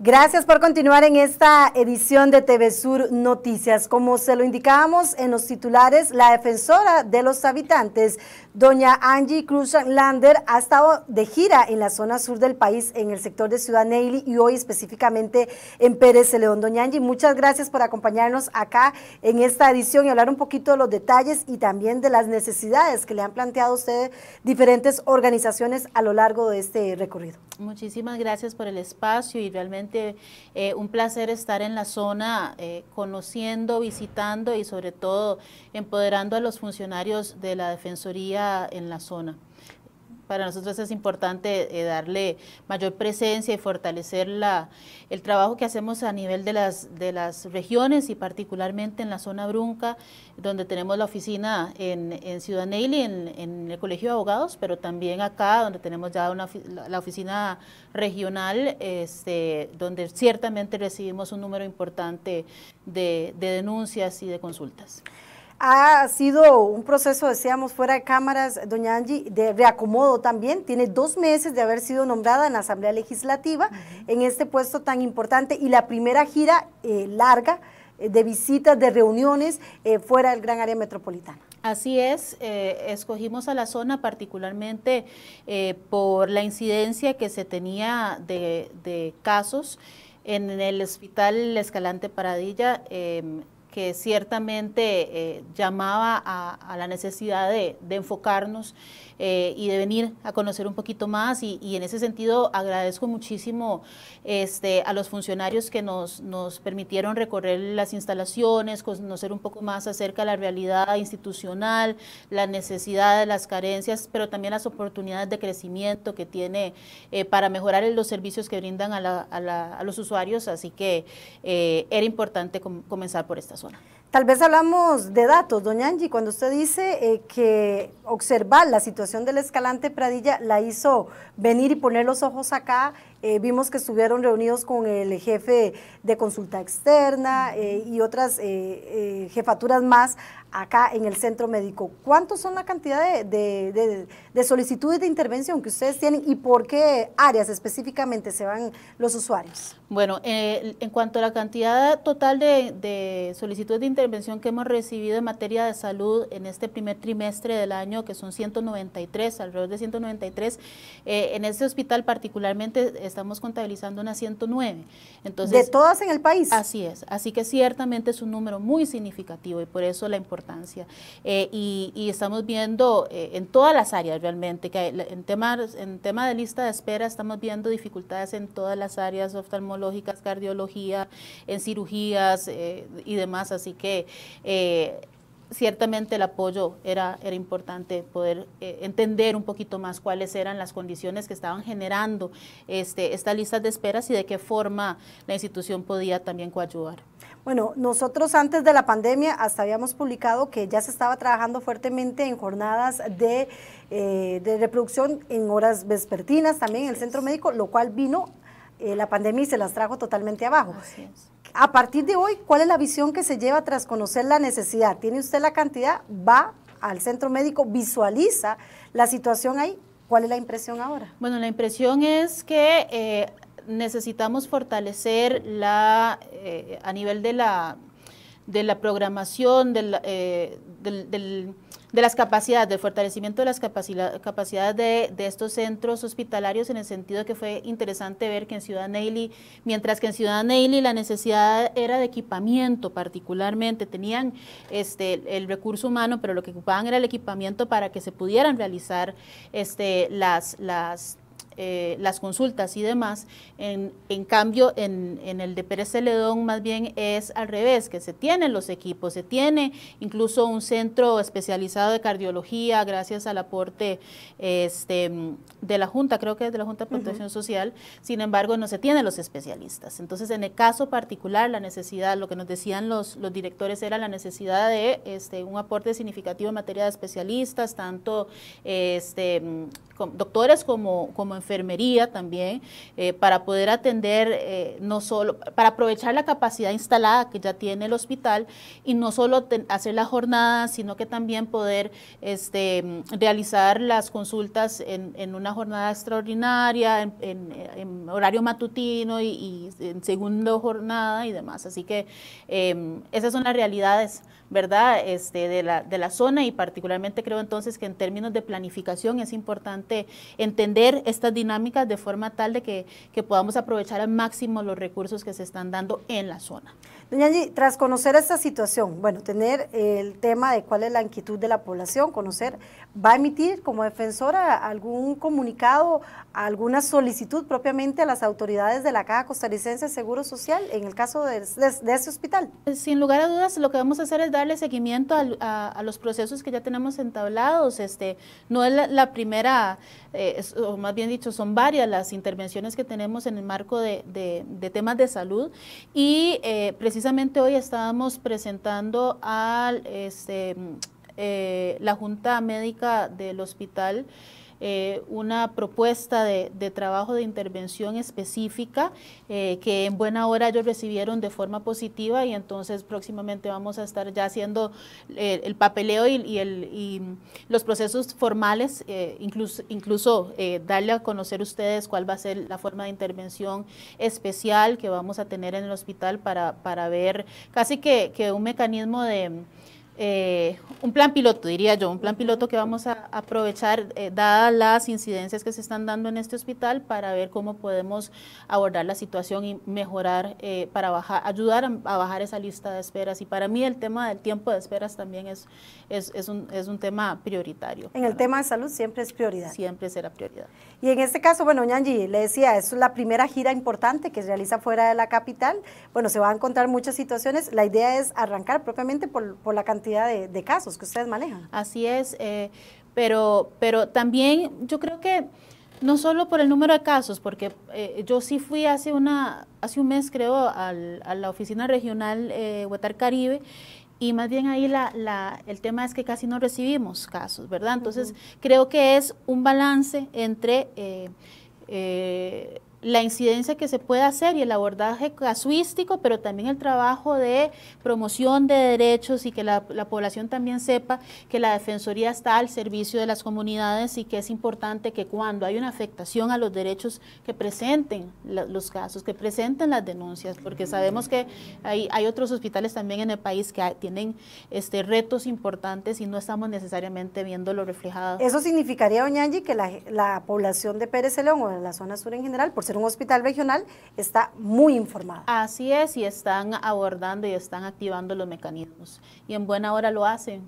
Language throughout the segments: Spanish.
Gracias por continuar en esta edición de TV Sur Noticias. Como se lo indicábamos en los titulares, la defensora de los habitantes, doña Angie Cruz Lander, ha estado de gira en la zona sur del país, en el sector de Ciudad Neily y hoy específicamente en Pérez León. Doña Angie, muchas gracias por acompañarnos acá en esta edición y hablar un poquito de los detalles y también de las necesidades que le han planteado ustedes diferentes organizaciones a lo largo de este recorrido. Muchísimas gracias por el espacio y realmente eh, un placer estar en la zona eh, conociendo, visitando y sobre todo empoderando a los funcionarios de la Defensoría en la zona. Para nosotros es importante eh, darle mayor presencia y fortalecer la, el trabajo que hacemos a nivel de las, de las regiones y particularmente en la zona Brunca, donde tenemos la oficina en, en Ciudad Neyli, en, el Colegio de Abogados, pero también acá donde tenemos ya una, la oficina regional, este, donde ciertamente recibimos un número importante de denuncias y de consultas ha sido un proceso, decíamos, fuera de cámaras, doña Angie, de reacomodo también. Tiene dos meses de haber sido nombrada en la Asamblea Legislativa en este puesto tan importante y la primera gira eh, larga eh, de visitas, de reuniones eh, fuera del gran área metropolitana. Así es, escogimos a la zona particularmente por la incidencia que se tenía de, casos en el Hospital Escalante Paradilla. Em, que ciertamente eh, llamaba a, la necesidad de, de enfocarnos eh, y de venir a conocer un poquito más. Y, en ese sentido agradezco muchísimo este, a los funcionarios que nos, nos permitieron recorrer las instalaciones, conocer un poco más acerca de la realidad institucional, necesidad de las carencias, pero también las oportunidades de crecimiento que tiene eh, para mejorar los servicios que brindan a, la, a, los usuarios. Así que eh, era importante comenzar por esta zona. Tal vez hablamos de datos, doña Angie, cuando usted dice eh, que observar la situación del escalante Pradilla la hizo venir y poner los ojos acá eh, vimos que estuvieron reunidos con el jefe de consulta externa eh, y otras eh, jefaturas más acá en el centro médico. ¿Cuántos son la cantidad de, de, solicitudes de intervención que ustedes tienen y por qué áreas específicamente se van los usuarios? Bueno, en cuanto a la cantidad total de, solicitudes de intervención que hemos recibido en materia de salud en este primer trimestre del año, que son 193, alrededor de 193, en este hospital particularmente estamos contabilizando una 109. Entonces, ¿De todas en el país? Así es, así que ciertamente es un número muy significativo y por eso la importancia. Eh, y, estamos viendo eh, en todas las áreas realmente, que en, tema, en tema de lista de espera estamos viendo dificultades en todas las áreas oftalmológicas, cardiología, en cirugías eh, y demás, así que ciertamente el apoyo era, era importante poder eh, entender un poquito más cuáles eran las condiciones que estaban generando este, estas listas de esperas y de qué forma la institución podía también coayudar. Bueno, nosotros antes de la pandemia hasta habíamos publicado que ya se estaba trabajando fuertemente en jornadas de, eh, de reproducción en horas vespertinas también en el centro médico, lo cual vino eh, la pandemia y se las trajo totalmente abajo a partir de hoy, ¿cuál es la visión que se lleva tras conocer la necesidad? ¿Tiene usted la cantidad? Va al centro médico, visualiza la situación ahí. ¿Cuál es la impresión ahora? Bueno, la impresión es que eh, necesitamos fortalecer la, eh, a nivel de la, de la programación, del eh, de las capacidades, del fortalecimiento de las capacidades de, estos centros hospitalarios en el sentido que fue interesante ver que en Ciudad Neily, mientras que en Ciudad Neily la necesidad era de equipamiento particularmente, tenían este, el, recurso humano, pero lo que ocupaban era el equipamiento para que se pudieran realizar este, las, las eh, las consultas y demás. En, cambio, en, el de Pérez Celedón más bien es al revés, que se tienen los equipos, se tiene incluso un centro especializado de cardiología gracias al aporte este, de la Junta, creo que es de la Junta de Protección Social, sin embargo no se tienen los especialistas. Entonces, en el caso particular, la necesidad, lo que nos decían los, los directores era la necesidad de este, un aporte significativo en materia de especialistas, tanto este, doctores como, enfermería también, eh, para poder atender, eh, no solo, para aprovechar la capacidad instalada que ya tiene el hospital y no solo hacer las jornadas, sino que también poder este, realizar las consultas en, una jornada extraordinaria, en, horario matutino y, en segunda jornada y demás. Así que em, esas son las realidades ¿verdad? Este, de, la, de la zona y particularmente creo entonces que en términos de planificación es importante entender estas dinámicas de forma tal de que, que podamos aprovechar al máximo los recursos que se están dando en la zona. Doña Angie, tras conocer esta situación, bueno, tener el tema de cuál es la inquietud de la población, conocer, ¿va a emitir como defensora algún comunicado, alguna solicitud propiamente a las autoridades de la Caja Costarricense de Seguro Social en el caso de, de, de ese hospital? Sin lugar a dudas, lo que vamos a hacer es darle seguimiento a, los procesos que ya tenemos entablados. Este, no es la, primera, eh, o más bien dicho, son varias las intervenciones que tenemos en el marco de, temas de salud. Y eh, precisamente hoy estábamos presentando al, este, eh, la Junta Médica del Hospital. Eh, una propuesta de, trabajo de intervención específica eh, que en buena hora ellos recibieron de forma positiva y entonces próximamente vamos a estar ya haciendo eh, el papeleo y, el, y, los procesos formales, incluso, incluso darle a conocer ustedes cuál va a ser la forma de intervención especial que vamos a tener en el hospital para, para ver casi que un mecanismo de eh, un plan piloto, diría yo, un plan piloto que vamos a aprovechar, eh, dadas las incidencias que se están dando en este hospital, para ver cómo podemos abordar la situación y mejorar, eh, para bajar, ayudar a, bajar esa lista de esperas. Y para mí el tema del tiempo de esperas también es, es, un, es un, tema prioritario. En el tema de salud siempre es prioridad. Siempre será prioridad. Y en este caso, bueno, Ñanji, le decía, es la primera gira importante que se realiza fuera de la capital. Bueno, se van a encontrar muchas situaciones. La idea es arrancar propiamente por, por la cantidad de, casos que ustedes manejan. Así es, eh, pero, pero también yo creo que no solo por el número de casos, porque eh, yo sí fui hace, una, hace un mes, creo, a la oficina regional eh, Huetar Caribe. Y más bien ahí la, el tema es que casi no recibimos casos, ¿verdad? Entonces, creo que es un balance entre eh, la incidencia que se puede hacer y el abordaje casuístico, pero también el trabajo de promoción de derechos y que la, población también sepa que la Defensoría está al servicio de las comunidades y que es importante que cuando hay una afectación a los derechos que presenten los casos, que presenten las denuncias, porque sabemos que hay, otros hospitales también en el país que tienen este, retos importantes y no estamos necesariamente viéndolo reflejado. Eso significaría, doña que la, la población de Pérez León o de la zona sur en general, por ser un hospital regional, está muy informada. Así es, y están abordando y están activando los mecanismos. Y en buena hora lo hacen.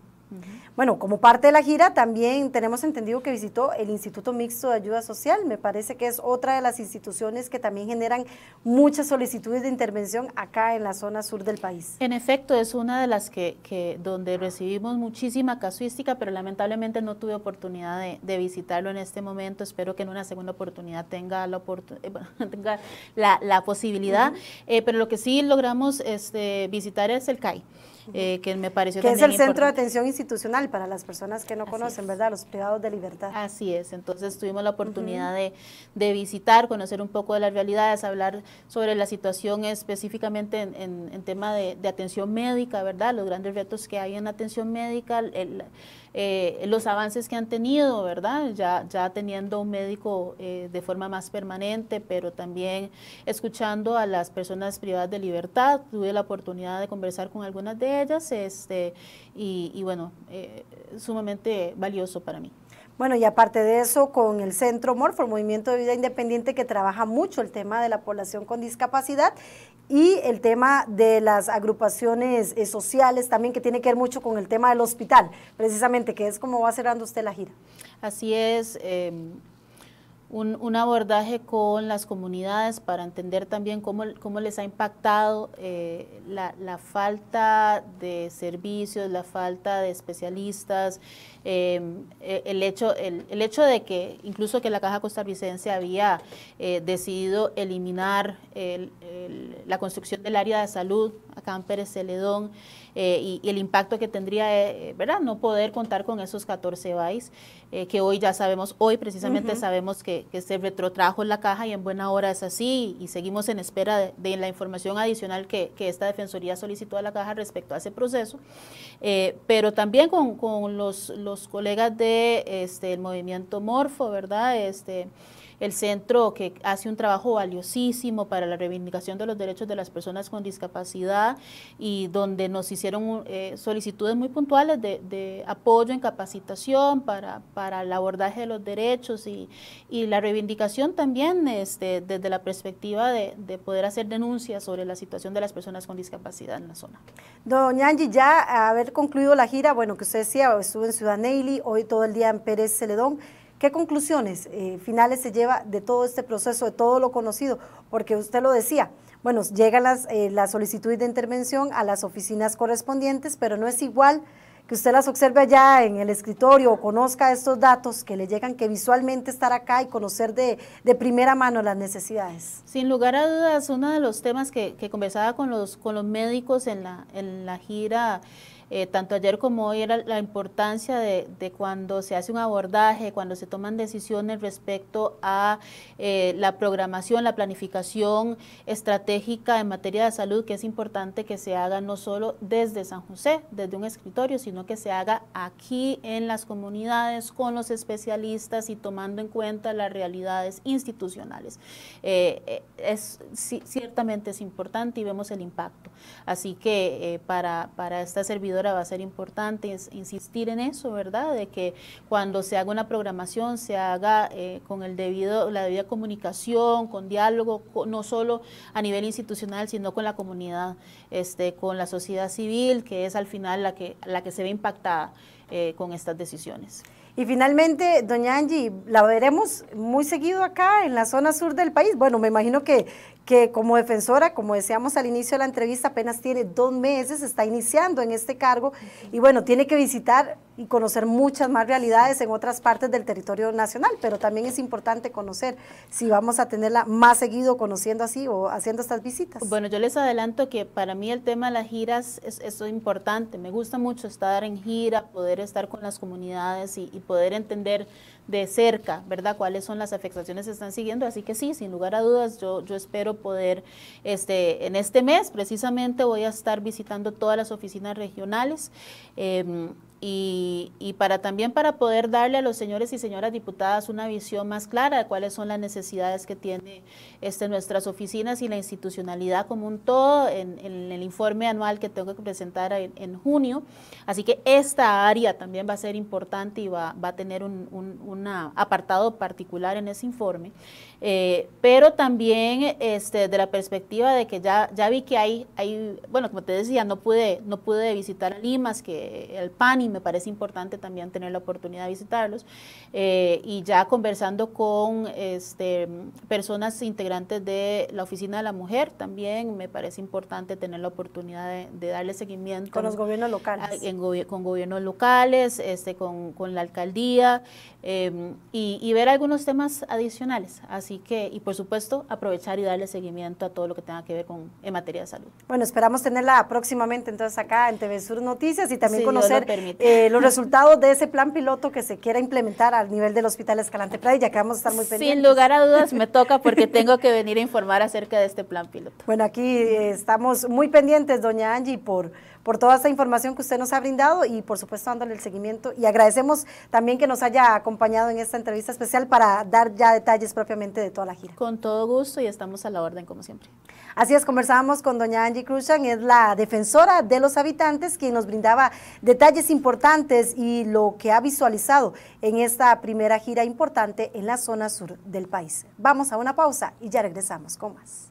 Bueno, como parte de la gira también tenemos entendido que visitó el Instituto Mixto de Ayuda Social, me parece que es otra de las instituciones que también generan muchas solicitudes de intervención acá en la zona sur del país. En efecto, es una de las que, donde recibimos muchísima casuística, pero lamentablemente no tuve oportunidad de, visitarlo en este momento, espero que en una segunda oportunidad tenga la, eh, posibilidad, eh, pero lo que sí logramos este, visitar es el CAI. Eh, que me pareció que es el centro de atención institucional para las personas que no conocen, ¿verdad? Los privados de libertad. Así es, entonces tuvimos la oportunidad de, de, visitar, conocer un poco de las realidades, hablar sobre la situación específicamente en, tema de, de, atención médica, ¿verdad? Los grandes retos que hay en atención médica, el, eh, los avances que han tenido, ¿verdad? Ya, ya teniendo un médico eh, de forma más permanente, pero también escuchando a las personas privadas de libertad. Tuve la oportunidad de conversar con algunas de ellas este, y, bueno, eh, sumamente valioso para mí. Bueno, y aparte de eso, con el Centro Morfo, el Movimiento de Vida Independiente, que trabaja mucho el tema de la población con discapacidad y el tema de las agrupaciones eh, sociales también, que tiene que ver mucho con el tema del hospital, precisamente, que es como va cerrando usted la gira. Así es. Eh un, abordaje con las comunidades para entender también cómo, cómo les ha impactado eh, la, falta de servicios, la falta de especialistas, em, e, el, hecho, el, el, hecho de que incluso que la Caja Costarricense había eh, decidido eliminar la construcción del área de salud acá en Pérez Celedón, eh, y, el impacto que tendría, eh, eh, ¿verdad? No poder contar con esos 14 BAIs, que hoy ya sabemos, hoy precisamente sabemos que, se retrotrajo la caja y en buena hora es así, y seguimos en espera de, la información adicional que, esta Defensoría solicitó a la caja respecto a ese proceso, pero también con, los, los, colegas de este, movimiento Morfo, ¿verdad? Este, el centro que hace un trabajo valiosísimo para la reivindicación de los derechos de las personas con discapacidad y donde nos hicieron eh, solicitudes muy puntuales de, apoyo en capacitación para, el abordaje de los derechos y, la reivindicación también este, desde la perspectiva de, poder hacer denuncias sobre la situación de las personas con discapacidad en la zona. Doña Angie, ya haber concluido la gira, bueno, que usted decía, estuve en Ciudad Neily, hoy todo el día en Pérez Celedón. ¿Qué conclusiones eh, finales se lleva de todo este proceso, de todo lo conocido? Porque usted lo decía, bueno, llega las, eh, de intervención a las oficinas correspondientes, pero no es igual que usted las observe allá en el escritorio o conozca estos datos que le llegan, que visualmente estar acá y conocer de, de primera mano las necesidades. Sin lugar a dudas, uno de los temas que, conversaba con los, con los médicos en en la gira eh, tanto ayer como hoy, era la importancia de, cuando se hace un abordaje, cuando se toman decisiones respecto a eh, la programación, la planificación estratégica en materia de salud, que es importante que se haga no solo desde San José, desde un escritorio, sino que se haga aquí en las comunidades, con los especialistas y tomando en cuenta las realidades institucionales. Eh, es, ciertamente es importante y vemos el impacto. Así que para, para esta servidora, ahora va a ser importante insistir en eso, ¿verdad? De que cuando se haga una programación se haga eh, con el debido, la debida comunicación, con diálogo, no solo a nivel institucional, sino con la comunidad, este, con la sociedad civil, que es al final la que, la que se ve impactada eh, con estas decisiones. Y finalmente, doña Angie, la veremos muy seguido acá en la zona sur del país. Bueno, me imagino que, que como defensora, como decíamos al inicio de la entrevista, apenas tiene dos meses, está iniciando en este cargo y bueno, tiene que visitar y conocer muchas más realidades en otras partes del territorio nacional, pero también es importante conocer si vamos a tenerla más seguido conociendo así o haciendo estas visitas. Bueno, yo les adelanto que para mí el tema de las giras es, es importante, me gusta mucho estar en gira, poder estar con las comunidades y poder entender de cerca, ¿verdad? Cuáles son las afectaciones que están siguiendo. Así que sí, sin lugar a dudas, yo, yo espero poder, este, en este mes precisamente voy a estar visitando todas las oficinas regionales. Em, y, para también para poder darle a los señores y señoras diputadas una visión más clara de cuáles son las necesidades que tiene este, nuestras oficinas y la institucionalidad como un todo en, el informe anual que tengo que presentar en, junio. Así que esta área también va a ser importante y va, va a tener un, un apartado particular en ese informe. Eh, pero también este, de la perspectiva de que ya, ya vi que hay, hay, bueno, como te decía, no pude, no pude visitar a Limas, que el PAN me parece importante también tener la oportunidad de visitarlos. Eh, y ya conversando con este, personas integrantes de la Oficina de la Mujer, también me parece importante tener la oportunidad de, darle seguimiento. Con los gobiernos locales. con gobiernos locales, este, con, la alcaldía em, y, ver algunos temas adicionales. Así que, y por supuesto, aprovechar y darle seguimiento a todo lo que tenga que ver con, en materia de salud. Bueno, esperamos tenerla próximamente entonces acá en TV Sur Noticias y también conocer eh, los resultados de ese plan piloto que se quiera implementar al nivel del Hospital Escalante Prada, ya que vamos a estar muy pendientes. Sin lugar a dudas me toca porque tengo que venir a informar acerca de este plan piloto. Bueno, aquí eh, estamos muy pendientes, doña Angie, por, por toda esta información que usted nos ha brindado y por supuesto dándole el seguimiento y agradecemos también que nos haya acompañado en esta entrevista especial para dar ya detalles propiamente de toda la gira. Con todo gusto y estamos a la orden como siempre. Así es, conversábamos con doña Angie Cruzan, es la defensora de los habitantes, quien nos brindaba detalles importantes y lo que ha visualizado en esta primera gira importante en la zona sur del país. Vamos a una pausa y ya regresamos con más.